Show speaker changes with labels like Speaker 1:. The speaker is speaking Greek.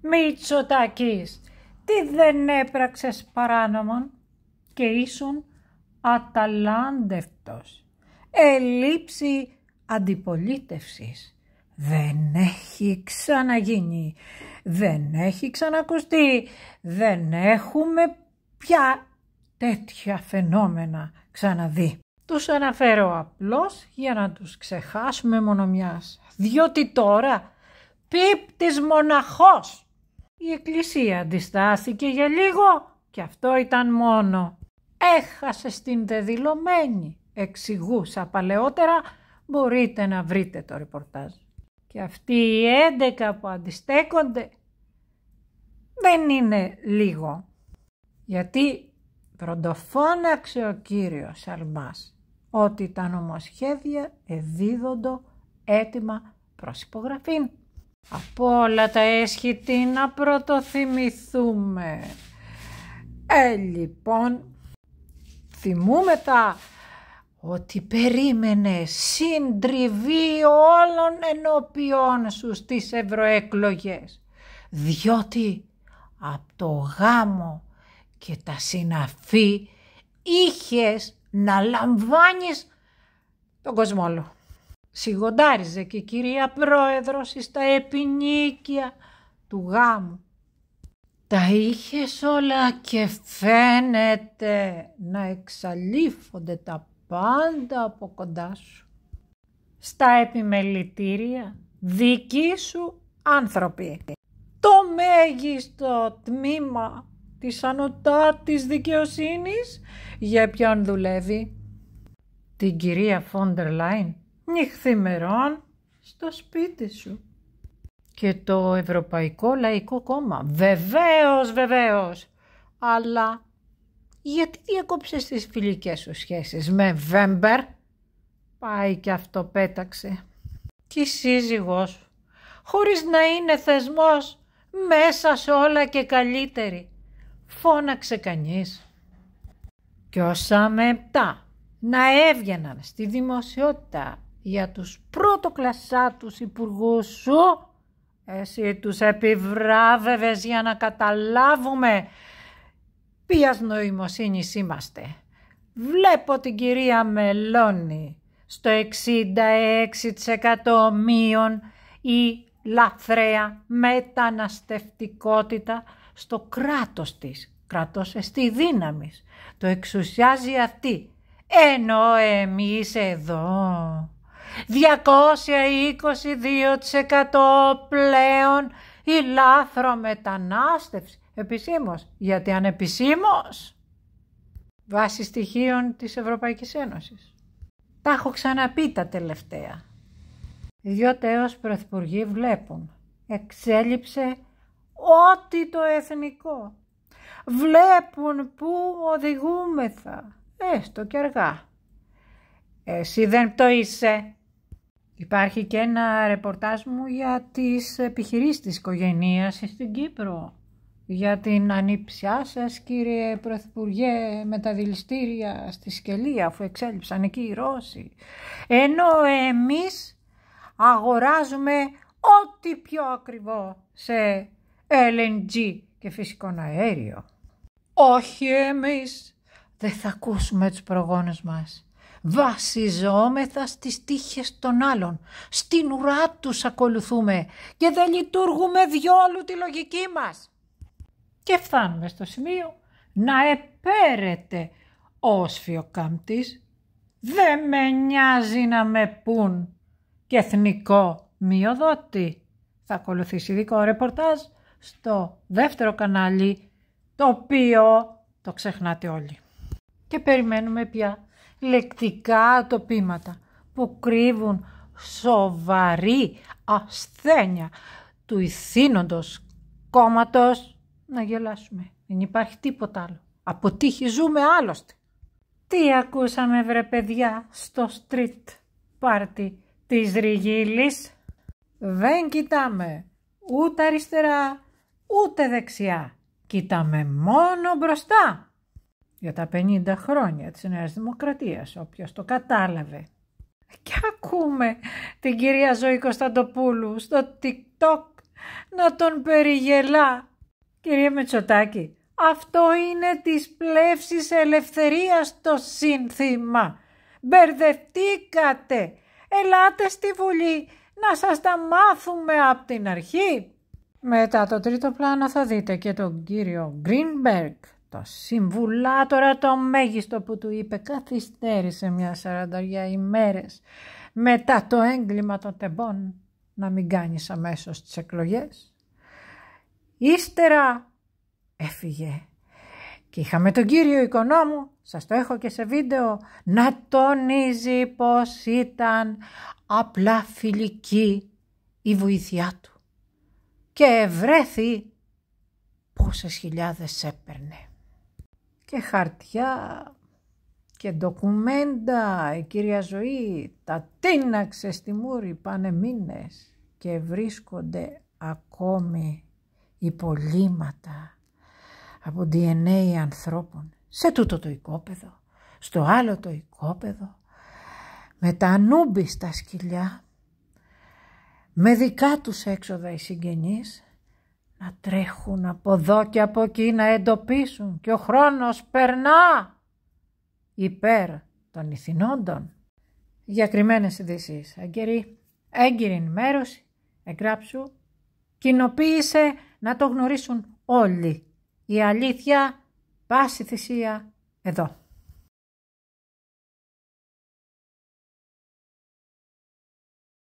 Speaker 1: Μητσοτάκης, τι δεν έπραξες παράνομον και ήσουν αταλάντευτος. Ελήψη αντιπολίτευσης. Δεν έχει ξαναγίνει, δεν έχει ξανακουστεί, δεν έχουμε πια τέτοια φαινόμενα ξαναδεί. Τους αναφέρω απλώς για να τους ξεχάσουμε μονομιάς, διότι τώρα πίπτης μοναχός η εκκλησία αντιστάθηκε για λίγο και αυτό ήταν μόνο. Έχασε στην δεδηλωμένη, εξηγούσα παλαιότερα, μπορείτε να βρείτε το ρεπορτάζ. Και αυτοί οι έντεκα που αντιστέκονται δεν είναι λίγο. Γιατί πρωτοφώναξε ο κύριος Αλμάς ότι τα νομοσχέδια εδίδοντο έτοιμα προς υπογραφήν. Από όλα τα έσχη τι να πρωτοθυμηθούμε. Ε, λοιπόν, τα ότι περίμενε συντριβή όλων ενώπιών σου στις ευρωεκλογές, διότι από το γάμο και τα συναφή είχες να λαμβάνεις τον κοσμόλο. Σιγοντάριζε και η κυρία πρόεδρος στα επινίκια του γάμου. Τα είχες όλα και φαίνεται να εξαλείφονται τα πάντα από κοντά σου. Στα επιμελητήρια δική σου άνθρωποι. Το μέγιστο τμήμα της ανωτάτης δικαιοσύνης για ποιον δουλεύει. Την κυρία Φόντερ Λάιν νυχθημερών στο σπίτι σου. Και το Ευρωπαϊκό Λαϊκό Κόμμα. Βεβαίως, βεβαίως. Αλλά γιατί διακόψες τις φιλικές σου σχέσεις με Βέμπερ. Πάει και αυτό πέταξε. Και σύζυγο, σύζυγός χωρίς να είναι θεσμός, μέσα σε όλα και καλύτερη. Φώναξε κανείς. κι όσα με να έβγαιναν στη δημοσιότητα για τους κλασσάτους υπουργούς σου. Εσύ τους επιβράβευες για να καταλάβουμε ποιας νοημοσύνης είμαστε. Βλέπω την κυρία Μελώνη στο 66% μείον η λαθρέα μεταναστευτικότητα στο κράτος της. Κράτος εστί δύναμης. Το εξουσιάζει αυτή. Ενώ εμείς εδώ 222% πλέον η μετανάστευση, Επισήμως, γιατί επισήμως βάσει στοιχείων της Ευρωπαϊκής Ένωσης. Τα έχω ξαναπεί τα τελευταία. Δυο τέως πρωθυπουργοί βλέπουν. Εξέλιψε ό,τι το εθνικό. Βλέπουν πού οδηγούμεθα. Έστω ε, και αργά. Εσύ δεν το είσαι. Υπάρχει και ένα ρεπορτάζ μου για τις επιχειρήσεις της οικογένειας στην Κύπρο. Για την ανήψιά σας κύριε Πρωθυπουργέ με τα δηληστήρια στη Σκελία αφού εξέλιψαν εκεί οι Ρώσοι. Ενώ εμείς αγοράζουμε ό,τι πιο ακριβό σε LNG και φυσικό αέριο. Όχι εμείς δεν θα ακούσουμε τους προγόνους μας βασιζόμεθα στις τύχες των άλλων. Στην ουρά τους ακολουθούμε και δεν λειτουργούμε διόλου τη λογική μας. Και φτάνουμε στο σημείο να επέρεται ο σφιοκάμπτης. Δεν με νοιάζει να με πουν και εθνικό μειοδότη. Θα ακολουθήσει ειδικό ρεπορτάζ στο δεύτερο κανάλι το οποίο το ξεχνάτε όλοι. Και περιμένουμε πια λεκτικά ατοπήματα που κρύβουν σοβαρή ασθένεια του ηθήνοντος κόμματος. Να γελάσουμε. Δεν υπάρχει τίποτα άλλο. Αποτύχει ζούμε άλλωστε. Τι ακούσαμε βρε παιδιά στο street party της Ριγίλης. Δεν κοιτάμε ούτε αριστερά ούτε δεξιά. Κοιτάμε μόνο μπροστά για τα 50 χρόνια της Νέας Δημοκρατίας, όποιος το κατάλαβε. Και ακούμε την κυρία Ζωή Κωνσταντοπούλου στο TikTok να τον περιγελά. Κυρία Μετσοτάκη, αυτό είναι της πλεύσης ελευθερίας το σύνθημα. Μπερδευτήκατε. Ελάτε στη Βουλή να σας τα μάθουμε από την αρχή. Μετά το τρίτο πλάνο θα δείτε και τον κύριο Γκρινμπεργκ. Το συμβουλάτορα το μέγιστο που του είπε καθυστέρησε μια σαρανταριά ημέρες μετά το έγκλημα των τεμπών να μην κάνεις αμέσως τις εκλογές. Ύστερα έφυγε και είχαμε τον κύριο οικονόμου, σας το έχω και σε βίντεο, να τονίζει πως ήταν απλά φιλική η βοήθειά του και ευρέθη πόσες χιλιάδες έπαιρνε και χαρτιά και ντοκουμέντα. Η κυρία Ζωή τα τίναξε στη μούρη πάνε μήνες και βρίσκονται ακόμη υπολείμματα από DNA ανθρώπων σε τούτο το οικόπεδο, στο άλλο το οικόπεδο, με τα νούμπι στα σκυλιά, με δικά τους έξοδα οι συγγενείς να τρέχουν από εδώ και από εκεί να εντοπίσουν και ο χρόνος περνά υπέρ των ηθινόντων. Για κρυμμένες ειδήσεις, έγκυρη, έγκυρη ενημέρωση, εγγράψου, κοινοποίησε να το γνωρίσουν όλοι. Η αλήθεια, πάση θυσία, εδώ.